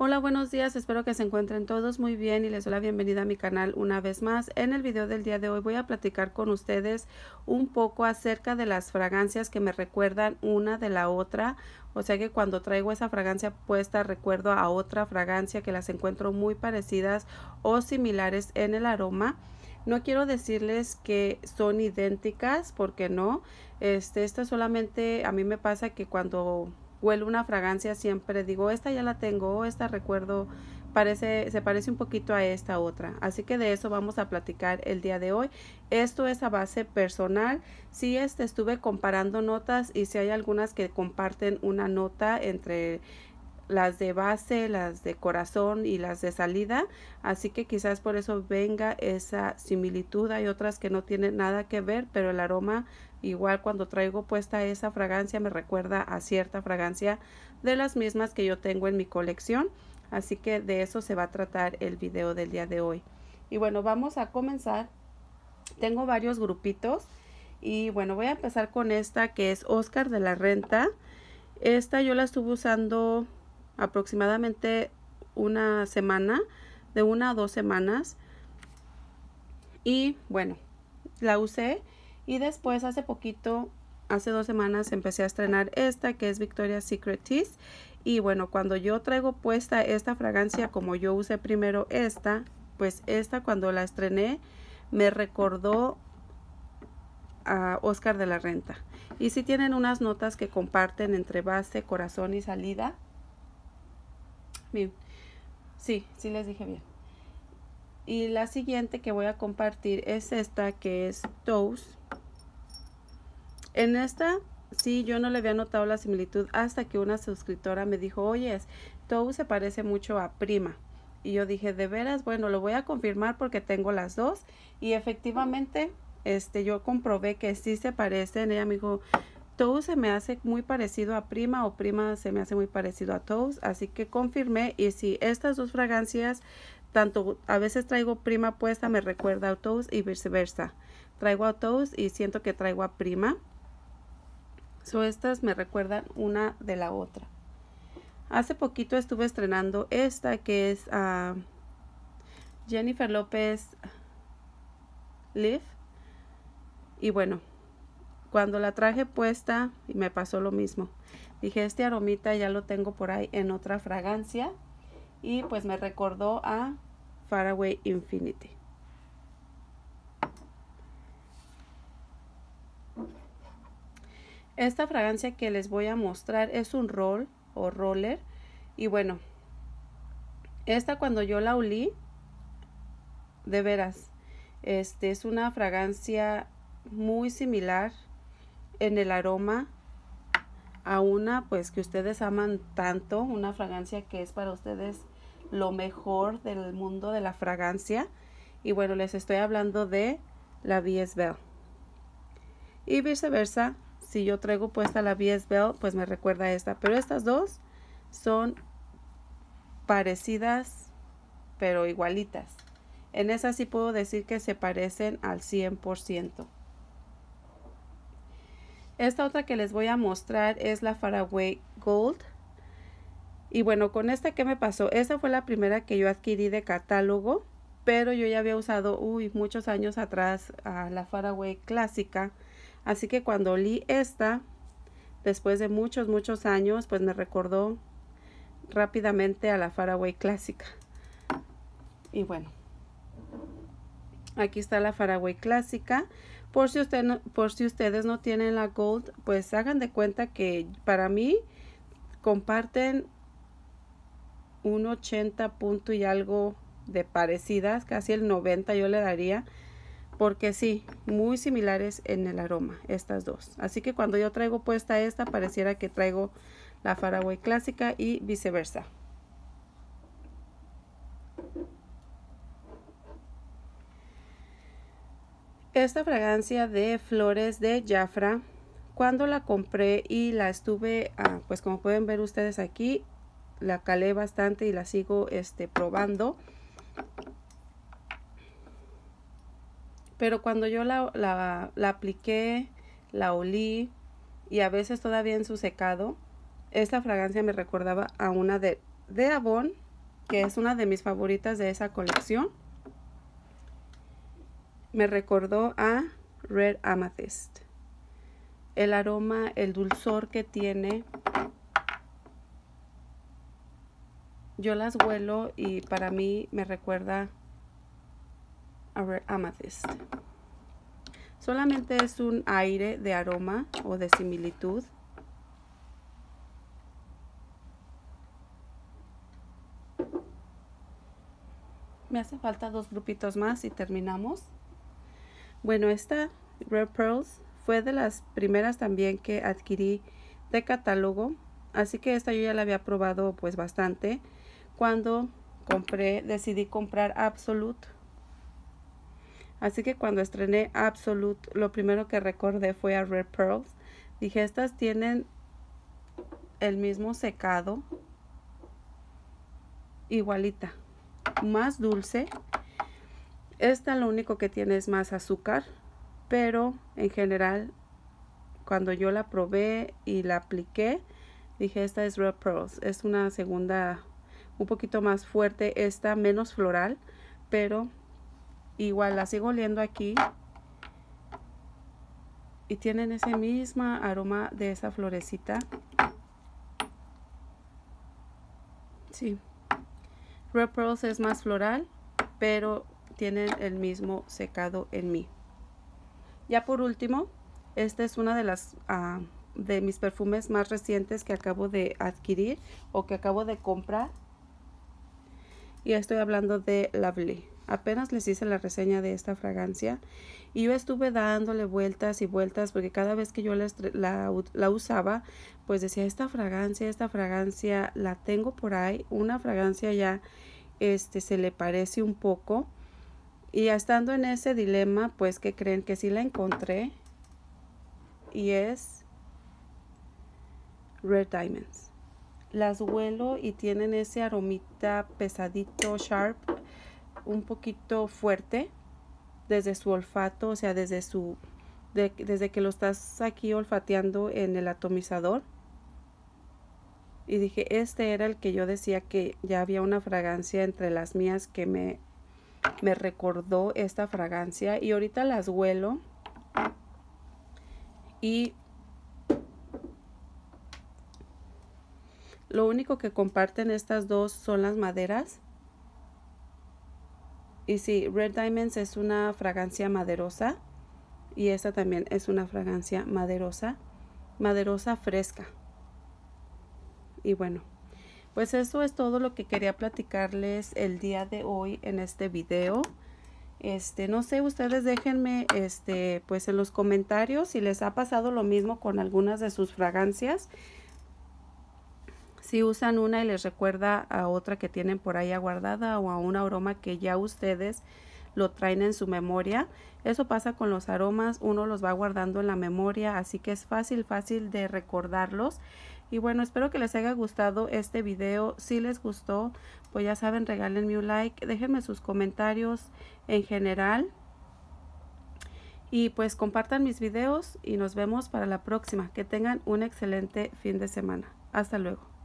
Hola, buenos días, espero que se encuentren todos muy bien y les doy la bienvenida a mi canal una vez más. En el video del día de hoy voy a platicar con ustedes un poco acerca de las fragancias que me recuerdan una de la otra, o sea que cuando traigo esa fragancia puesta recuerdo a otra fragancia que las encuentro muy parecidas o similares en el aroma. No quiero decirles que son idénticas porque no, este, esta solamente a mí me pasa que cuando huele una fragancia, siempre digo, esta ya la tengo, esta recuerdo, parece, se parece un poquito a esta otra. Así que de eso vamos a platicar el día de hoy. Esto es a base personal. Sí, este, estuve comparando notas y si hay algunas que comparten una nota entre las de base, las de corazón y las de salida. Así que quizás por eso venga esa similitud. Hay otras que no tienen nada que ver, pero el aroma igual cuando traigo puesta esa fragancia me recuerda a cierta fragancia de las mismas que yo tengo en mi colección. Así que de eso se va a tratar el video del día de hoy. Y bueno, vamos a comenzar. Tengo varios grupitos y bueno, voy a empezar con esta que es Oscar de la Renta. Esta yo la estuve usando aproximadamente una semana, de una a dos semanas. Y bueno, la usé y después hace poquito, hace dos semanas, empecé a estrenar esta que es Victoria's Secret Tease. Y bueno, cuando yo traigo puesta esta fragancia, como yo usé primero esta, pues esta cuando la estrené me recordó a Oscar de la Renta. Y si tienen unas notas que comparten entre base, corazón y salida. Bien. Sí, sí les dije bien. Y la siguiente que voy a compartir es esta que es Toast. En esta, sí, yo no le había notado la similitud hasta que una suscriptora me dijo, oye, Toast se parece mucho a Prima. Y yo dije, de veras, bueno, lo voy a confirmar porque tengo las dos. Y efectivamente, este, yo comprobé que sí se parecen. Ella me dijo, Toast se me hace muy parecido a Prima o Prima se me hace muy parecido a Toast, así que confirmé y si estas dos fragancias, tanto a veces traigo Prima puesta, me recuerda a Toast y viceversa. Traigo a Toast y siento que traigo a Prima. So estas me recuerdan una de la otra. Hace poquito estuve estrenando esta que es ah, Jennifer López Live. Y bueno, cuando la traje puesta, me pasó lo mismo. Dije, este aromita ya lo tengo por ahí en otra fragancia. Y pues me recordó a Faraway Infinity. Esta fragancia que les voy a mostrar es un roll o roller. Y bueno, esta cuando yo la olí, de veras, este es una fragancia muy similar en el aroma a una pues que ustedes aman tanto, una fragancia que es para ustedes lo mejor del mundo de la fragancia. Y bueno, les estoy hablando de la VS Bell. Y viceversa, si yo traigo puesta la VS Bell, pues me recuerda a esta. Pero estas dos son parecidas, pero igualitas. En esa sí puedo decir que se parecen al 100%. Esta otra que les voy a mostrar es la Faraway Gold. Y bueno, con esta, ¿qué me pasó? Esta fue la primera que yo adquirí de catálogo, pero yo ya había usado, uy, muchos años atrás a la Faraway clásica. Así que cuando olí esta, después de muchos, muchos años, pues me recordó rápidamente a la Faraway clásica. Y bueno, Aquí está la Faraway clásica. Por si, ustedes no tienen la Gold, pues hagan de cuenta que para mí comparten un 80 punto y algo de parecidas, casi el 90 yo le daría, porque sí, muy similares en el aroma, estas dos. Así que cuando yo traigo puesta esta, pareciera que traigo la Faraway clásica y viceversa. esta fragancia de flores de Jafra, cuando la compré y la estuve, ah, pues como pueden ver ustedes aquí, la calé bastante y la sigo este, probando. Pero cuando yo la, la apliqué, la olí y a veces todavía en su secado, esta fragancia me recordaba a una de, de Avon, que es una de mis favoritas de esa colección me recordó a Red Amethyst. El aroma, el dulzor que tiene. Yo las huelo y para mí me recuerda a Red Amethyst. Solamente es un aire de aroma o de similitud. Me hace falta dos grupitos más y terminamos. Bueno, esta Red Pearls fue de las primeras también que adquirí de catálogo. Así que esta yo ya la había probado pues bastante. Cuando compré, decidí comprar Absolute. Así que cuando estrené Absolute, lo primero que recordé fue a Red Pearls. Dije, estas tienen el mismo secado. Igualita. Más dulce. Esta lo único que tiene es más azúcar, pero en general cuando yo la probé y la apliqué, dije esta es Red Pearls, es una segunda un poquito más fuerte, esta menos floral, pero igual la sigo oliendo aquí y tienen ese mismo aroma de esa florecita. Sí, Red Pearls es más floral, pero tienen el mismo secado en mí. Ya por último, esta es una de las ah, de mis perfumes más recientes que acabo de adquirir o que acabo de comprar. Y estoy hablando de Lovely. Apenas les hice la reseña de esta fragancia y yo estuve dándole vueltas y vueltas porque cada vez que yo la, la, usaba, pues decía, esta fragancia, esta fragancia la tengo por ahí, una fragancia ya este, se le parece un poco y estando en ese dilema, pues que creen que sí la encontré. Y es Red Diamonds. Las huelo y tienen ese aromita pesadito, sharp, un poquito fuerte desde su olfato, o sea, desde su desde que lo estás aquí olfateando en el atomizador. Y dije, este era el que yo decía que ya había una fragancia entre las mías que me me recordó esta fragancia y ahorita las huelo y lo único que comparten estas dos son las maderas y sí, Red Diamonds es una fragancia maderosa y esta también es una fragancia maderosa, maderosa fresca y bueno pues eso es todo lo que quería platicarles el día de hoy en este video. Este, no sé, ustedes déjenme este, pues en los comentarios si les ha pasado lo mismo con algunas de sus fragancias. Si usan una y les recuerda a otra que tienen por ahí aguardada o a un aroma que ya ustedes lo traen en su memoria. Eso pasa con los aromas, uno los va guardando en la memoria, así que es fácil, fácil de recordarlos. Y bueno, espero que les haya gustado este video. Si les gustó, pues ya saben, regálenme un like, déjenme sus comentarios en general. Y pues compartan mis videos y nos vemos para la próxima. Que tengan un excelente fin de semana. Hasta luego.